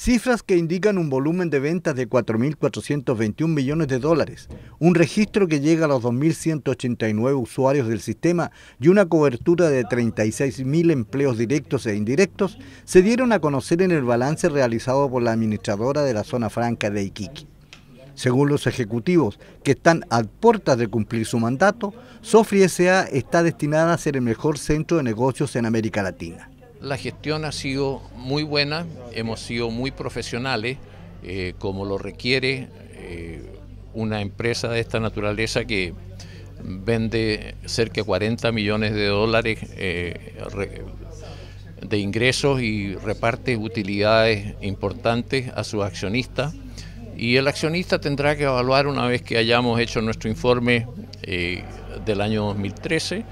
cifras que indican un volumen de ventas de 4.421 millones de dólares, un registro que llega a los 2.189 usuarios del sistema y una cobertura de 36.000 empleos directos e indirectos, se dieron a conocer en el balance realizado por la administradora de la zona franca de Iquique. Según los ejecutivos, que están a puertas de cumplir su mandato, Sofri SA está destinada a ser el mejor centro de negocios en América Latina. La gestión ha sido muy buena, hemos sido muy profesionales, eh, como lo requiere eh, una empresa de esta naturaleza que vende cerca de 40 millones de dólares eh, de ingresos y reparte utilidades importantes a sus accionistas. Y el accionista tendrá que evaluar una vez que hayamos hecho nuestro informe del año 2013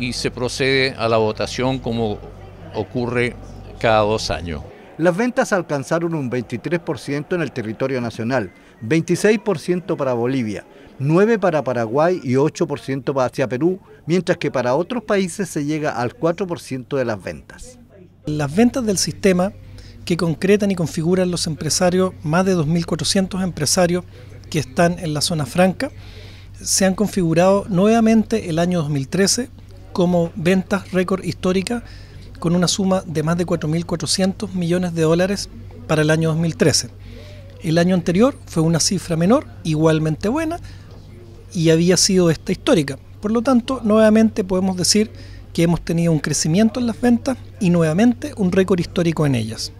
y se procede a la votación como ocurre cada dos años. Las ventas alcanzaron un 23% en el territorio nacional, 26% para Bolivia, 9% para Paraguay y 8% hacia Perú, mientras que para otros países se llega al 4% de las ventas. Las ventas del sistema que concretan y configuran los empresarios, más de 2.400 empresarios que están en la zona franca, se han configurado nuevamente el año 2013 como ventas récord históricas con una suma de más de 4.400 millones de dólares para el año 2013. El año anterior fue una cifra menor, igualmente buena, y había sido esta histórica. Por lo tanto, nuevamente podemos decir que hemos tenido un crecimiento en las ventas y nuevamente un récord histórico en ellas.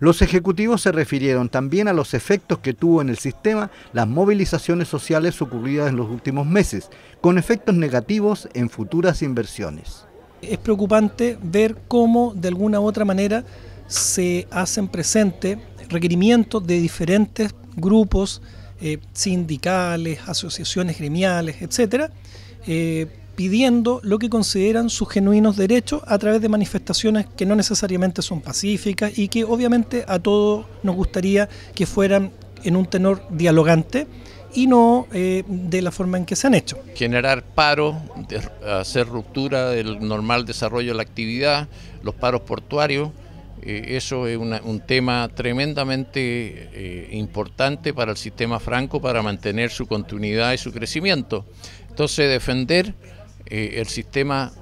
Los ejecutivos se refirieron también a los efectos que tuvo en el sistema las movilizaciones sociales ocurridas en los últimos meses, con efectos negativos en futuras inversiones es preocupante ver cómo de alguna u otra manera se hacen presentes requerimientos de diferentes grupos eh, sindicales, asociaciones gremiales, etcétera, eh, pidiendo lo que consideran sus genuinos derechos a través de manifestaciones que no necesariamente son pacíficas y que obviamente a todos nos gustaría que fueran en un tenor dialogante y no eh, de la forma en que se han hecho. Generar paro, hacer ruptura del normal desarrollo de la actividad, los paros portuarios, eh, eso es un tema tremendamente eh, importante para el sistema franco para mantener su continuidad y su crecimiento. Entonces defender el sistema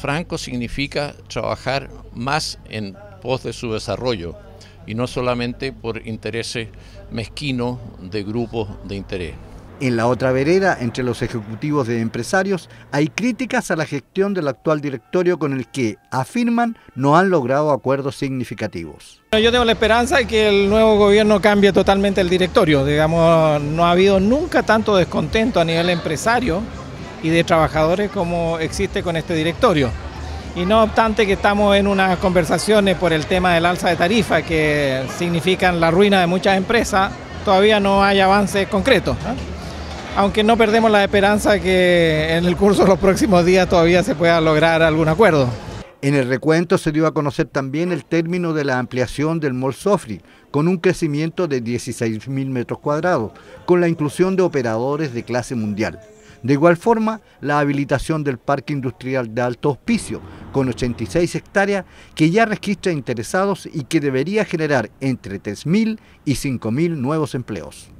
franco significa trabajar más en pos de su desarrollo y no solamente por intereses mezquinos de grupos de interés. En la otra vereda, entre los ejecutivos de empresarios, hay críticas a la gestión del actual directorio con el que, afirman, no han logrado acuerdos significativos. Yo tengo la esperanza de que el nuevo gobierno cambie totalmente el directorio. Digamos, no ha habido nunca tanto descontento a nivel empresario y de trabajadores como existe con este directorio y no obstante que estamos en unas conversaciones por el tema del alza de tarifa que significan la ruina de muchas empresas, todavía no hay avances concretos. Aunque no perdemos la esperanza que en el curso de los próximos días todavía se pueda lograr algún acuerdo. En el recuento se dio a conocer también el término de la ampliación del Mall Sofri, con un crecimiento de 16.000 metros cuadrados, con la inclusión de operadores de clase mundial. De igual forma, la habilitación del Parque Industrial de Alto Hospicio, con 86 hectáreas que ya registra interesados y que debería generar entre 3.000 y 5.000 nuevos empleos.